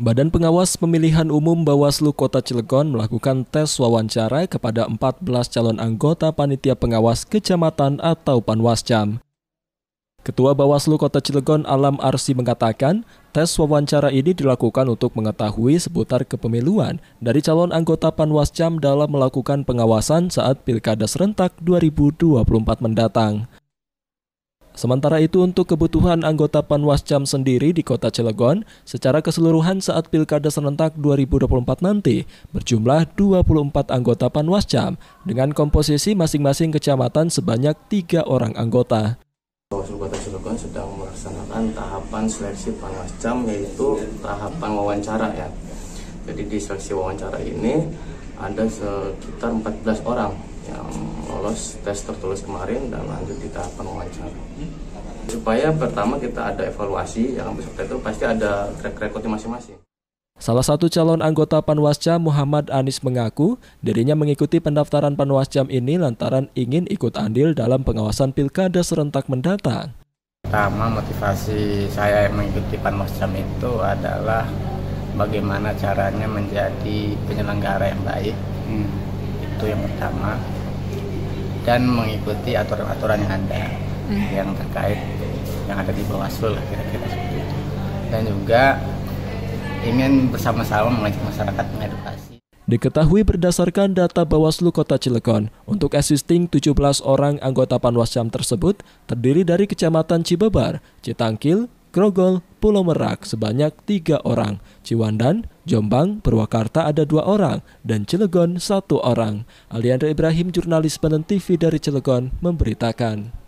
Badan Pengawas Pemilihan Umum Bawaslu Kota Cilegon melakukan tes wawancara kepada 14 calon anggota panitia pengawas kecamatan atau Panwascam. Ketua Bawaslu Kota Cilegon Alam Arsi mengatakan, tes wawancara ini dilakukan untuk mengetahui seputar kepemiluan dari calon anggota Panwascam dalam melakukan pengawasan saat Pilkada serentak 2024 mendatang. Sementara itu untuk kebutuhan anggota Panwascam sendiri di kota Cilegon secara keseluruhan saat Pilkada Serentak 2024 nanti berjumlah 24 anggota Panwascam dengan komposisi masing-masing kecamatan sebanyak tiga orang anggota. Bawaslu Kota Cilegon sedang melaksanakan tahapan seleksi Panwascam yaitu tahapan wawancara ya. Jadi di seleksi wawancara ini ada sekitar 14 orang yang lolos tes tertulis kemarin dan lanjut di tahapan wawancara. Supaya pertama kita ada evaluasi yang besok itu pasti ada track recordnya masing-masing. Salah satu calon anggota Panwascam Muhammad Anis mengaku dirinya mengikuti pendaftaran Panwascam ini lantaran ingin ikut andil dalam pengawasan pilkada serentak mendatang. Pertama motivasi saya mengikuti Panwascam itu adalah bagaimana caranya menjadi penyelenggara yang baik. Hmm. Itu yang pertama dan mengikuti aturan-aturan yang ada hmm. yang terkait yang ada di Bawaslu lah kira-kira seperti itu. Dan juga ingin bersama-sama mengajak masyarakat mengedukasi. Diketahui berdasarkan data Bawaslu Kota Cilegon, untuk existing 17 orang anggota Panwascam tersebut terdiri dari Kecamatan Cibabar, Citangkil, Grogol, Pulau Merak sebanyak tiga orang, Ciwandan, Jombang, Purwakarta ada dua orang, dan Cilegon satu orang. Aliandra Ibrahim, jurnalis penentu TV dari Cilegon, memberitakan.